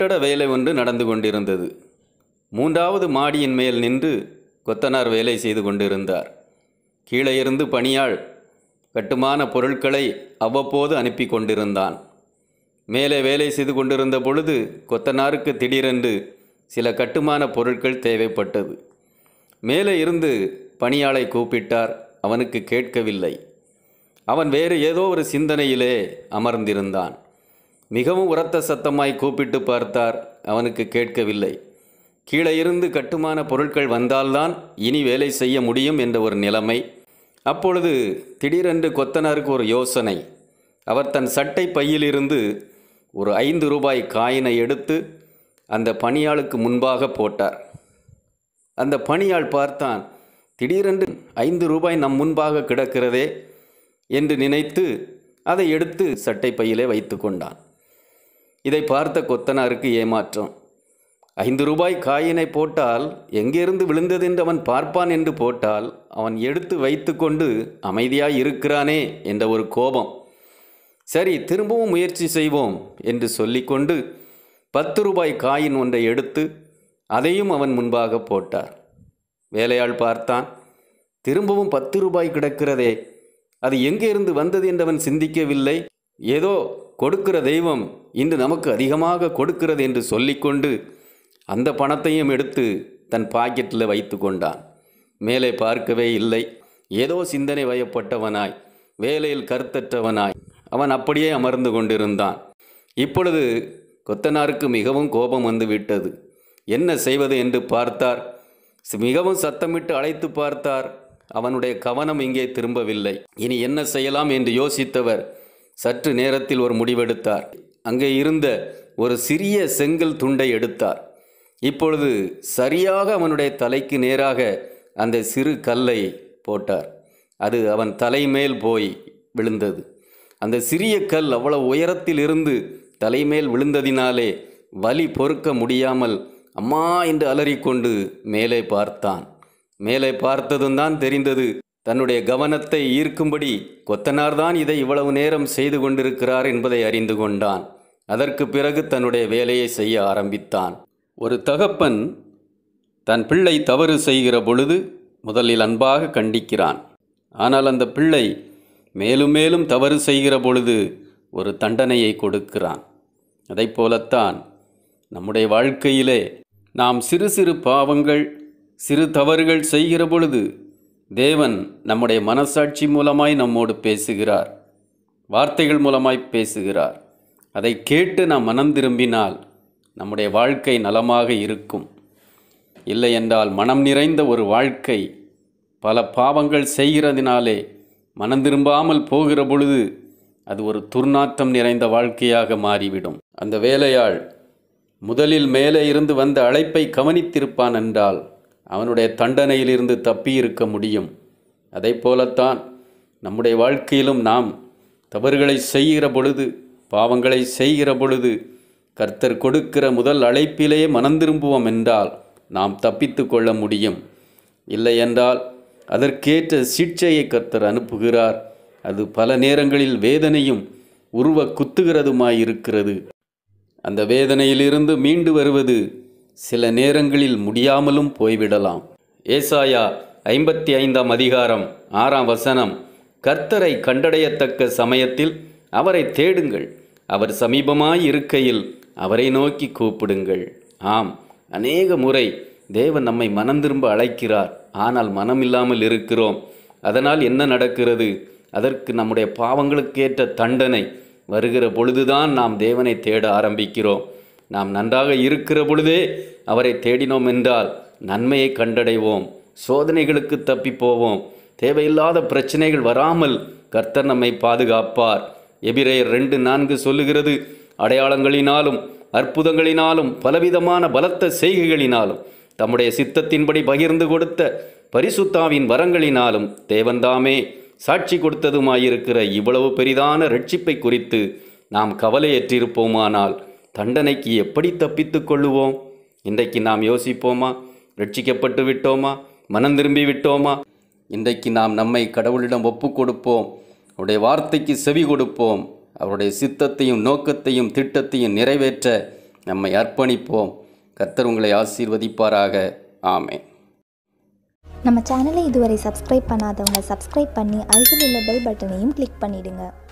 கட்டட வேலை ஒன்று நடந்து கொண்டிருந்தது மூன்றாவது மாடியின் மேல் நின்று கொத்தனார் வேலை செய்து கொண்டிருந்தார் கீழே இருந்து பணியாள் கட்டுமான பொருட்களை அவ்வப்போது அனுப்பி கொண்டிருந்தான் மேலே வேலை செய்து கொண்டிருந்த பொழுது கொத்தனாருக்கு திடீரென்று சில கட்டுமான பொருட்கள் தேவைப்பட்டது மேலே இருந்து பணியாளை கூப்பிட்டார் அவனுக்கு கேட்கவில்லை அவன் வேறு ஏதோ ஒரு சிந்தனையிலே அமர்ந்திருந்தான் மிகவும் உரத்த சத்தமாய் கூப்பிட்டு பார்த்தார் அவனுக்கு கேட்கவில்லை கீழே இருந்து கட்டுமான பொருட்கள் வந்தால்தான் இனி வேலை செய்ய முடியும் என்ற ஒரு நிலைமை அப்பொழுது திடீரென்று கொத்தனாருக்கு ஒரு யோசனை அவர் தன் சட்டை பையிலிருந்து ஒரு ஐந்து ரூபாய் காயினை எடுத்து அந்த பணியாளுக்கு முன்பாக போட்டார் அந்த பணியாள் பார்த்தான் திடீரென்று ஐந்து ரூபாய் நம் முன்பாக கிடக்கிறதே என்று நினைத்து அதை எடுத்து சட்டை பையிலே வைத்து கொண்டான் இதை பார்த்த கொத்தனாருக்கு ஏமாற்றம் ஐந்து ரூபாய் காயினை போட்டால் எங்கிருந்து விழுந்ததென்று அவன் பார்ப்பான் என்று போட்டால் அவன் எடுத்து வைத்துக்கொண்டு அமைதியாய் இருக்கிறானே என்ற ஒரு கோபம் சரி திரும்பவும் முயற்சி செய்வோம் என்று சொல்லிக்கொண்டு பத்து ரூபாய் காயின் ஒன்றை எடுத்து அதையும் அவன் முன்பாக போட்டார் வேலையாள் பார்த்தான் திரும்பவும் பத்து ரூபாய் கிடக்கிறதே அது எங்கே இருந்து வந்தது என்றவன் சிந்திக்கவில்லை ஏதோ கொடுக்கிற தெய்வம் இன்று நமக்கு அதிகமாக கொடுக்கிறது என்று சொல்லிக்கொண்டு அந்த பணத்தையும் எடுத்து தன் பாக்கெட்டில் வைத்து கொண்டான் மேலே பார்க்கவே இல்லை ஏதோ சிந்தனை வயப்பட்டவனாய் வேலையில் கருத்தற்றவனாய் அவன் அப்படியே அமர்ந்து கொண்டிருந்தான் இப்பொழுது கொத்தனாருக்கு மிகவும் கோபம் வந்து விட்டது என்ன செய்வது என்று பார்த்தார் மிகவும் சத்தமிட்டு அழைத்து பார்த்தார் அவனுடைய கவனம் இங்கே திரும்பவில்லை இனி என்ன செய்யலாம் என்று யோசித்தவர் சற்று நேரத்தில் ஒரு முடிவெடுத்தார் அங்கே இருந்த ஒரு சிறிய செங்கல் துண்டை எடுத்தார் இப்பொழுது சரியாக அவனுடைய தலைக்கு நேராக அந்த சிறு கல்லை போட்டார் அது அவன் தலைமேல் போய் விழுந்தது அந்த சிறிய கல் அவ்வளவு உயரத்தில் இருந்து தலைமேல் விழுந்ததினாலே வலி பொறுக்க முடியாமல் அம்மா என்று அலறிக்கொண்டு மேலே பார்த்தான் மேலே பார்த்ததும் தான் தெரிந்தது தன்னுடைய கவனத்தை ஈர்க்கும்படி கொத்தனார்தான் இதை இவ்வளவு நேரம் செய்து கொண்டிருக்கிறார் என்பதை அறிந்து கொண்டான் அதற்கு பிறகு தன்னுடைய வேலையை செய்ய ஆரம்பித்தான் ஒரு தகப்பன் தன் பிள்ளை தவறு செய்கிற பொழுது முதலில் அன்பாக கண்டிக்கிறான் ஆனால் அந்த பிள்ளை மேலும் மேலும் தவறு செய்கிற பொழுது ஒரு தண்டனையை கொடுக்கிறான் அதை போலத்தான் நம்முடைய வாழ்க்கையிலே நாம் சிறு சிறு பாவங்கள் சிறு தவறுகள் செய்கிற பொழுது தேவன் நம்முடைய மனசாட்சி மூலமாய் நம்மோடு பேசுகிறார் வார்த்தைகள் மூலமாய் பேசுகிறார் அதை கேட்டு நாம் மனம் திரும்பினால் நம்முடைய வாழ்க்கை நலமாக இருக்கும் இல்லை என்றால் மனம் நிறைந்த ஒரு வாழ்க்கை பல பாவங்கள் செய்கிறதினாலே மனம் திரும்பாமல் போகிற பொழுது அது ஒரு துர்நாற்றம் நிறைந்த வாழ்க்கையாக மாறிவிடும் அந்த வேலையாள் முதலில் மேலே இருந்து வந்த அழைப்பை கவனித்திருப்பான் என்றால் அவனுடைய தண்டனையிலிருந்து தப்பி இருக்க முடியும் அதை போலத்தான் நம்முடைய வாழ்க்கையிலும் நாம் தவறுகளை செய்கிற பொழுது பாவங்களை செய்கிற பொழுது கர்த்தர் கொடுக்கிற முதல் அழைப்பிலேயே மனந்திரும்புவோம் என்றால் நாம் தப்பித்து கொள்ள முடியும் இல்லை என்றால் அதற்கேற்ற சிகிச்சையை கர்த்தர் அனுப்புகிறார் அது பல நேரங்களில் வேதனையும் உருவ குத்துகிறதுமாய் இருக்கிறது அந்த வேதனையிலிருந்து மீண்டு வருவது சில நேரங்களில் முடியாமலும் போய்விடலாம் ஏசாயா ஐம்பத்தி ஐந்தாம் அதிகாரம் ஆறாம் வசனம் கர்த்தரை கண்டடையத்தக்க சமயத்தில் அவரை தேடுங்கள் அவர் சமீபமாய் இருக்கையில் அவரை நோக்கி கூப்பிடுங்கள் ஆம் அநேக முறை தேவன் நம்மை மனம் திரும்ப அழைக்கிறார் ஆனால் மனம் இல்லாமல் இருக்கிறோம் அதனால் என்ன நடக்கிறது அதற்கு நம்முடைய பாவங்களுக்கேற்ற தண்டனை வருகிற பொழுதுதான் நாம் தேவனை தேட ஆரம்பிக்கிறோம் நாம் நன்றாக இருக்கிற பொழுதே அவரை தேடினோம் என்றால் நன்மையை கண்டடைவோம் சோதனைகளுக்கு தப்பி போவோம் தேவையில்லாத பிரச்சனைகள் வராமல் கர்த்தர் நம்மை பாதுகாப்பார் எபிரேயர் ரெண்டு நான்கு சொல்லுகிறது அடையாளங்களினாலும் அற்புதங்களினாலும் பலவிதமான பலத்த செய்கைகளினாலும் தம்முடைய சித்தத்தின்படி பகிர்ந்து கொடுத்த பரிசுத்தாவின் வரங்களினாலும் தேவன்தாமே சாட்சி கொடுத்ததுமாயிருக்கிற இவ்வளவு பெரிதான ரட்சிப்பை குறித்து நாம் கவலையற்றிருப்போமானால் தண்டனைக்கு எப்படி தப்பித்து கொள்ளுவோம் இன்றைக்கு நாம் யோசிப்போமா ரட்சிக்கப்பட்டு விட்டோமா மனம் திரும்பி விட்டோமா இன்றைக்கு நாம் நம்மை கடவுளிடம் ஒப்பு கொடுப்போம் அவருடைய வார்த்தைக்கு செவி கொடுப்போம் அவருடைய சித்தத்தையும் நோக்கத்தையும் திட்டத்தையும் நிறைவேற்ற நம்மை அர்ப்பணிப்போம் கர்த்தர் உங்களை ஆசீர்வதிப்பாராக ஆமே நம்ம சேனலை இதுவரை சப்ஸ்கிரைப் பண்ணாதவங்க சப்ஸ்கிரைப் பண்ணி அருகில் உள்ள பெல் பட்டனையும் கிளிக் பண்ணிடுங்க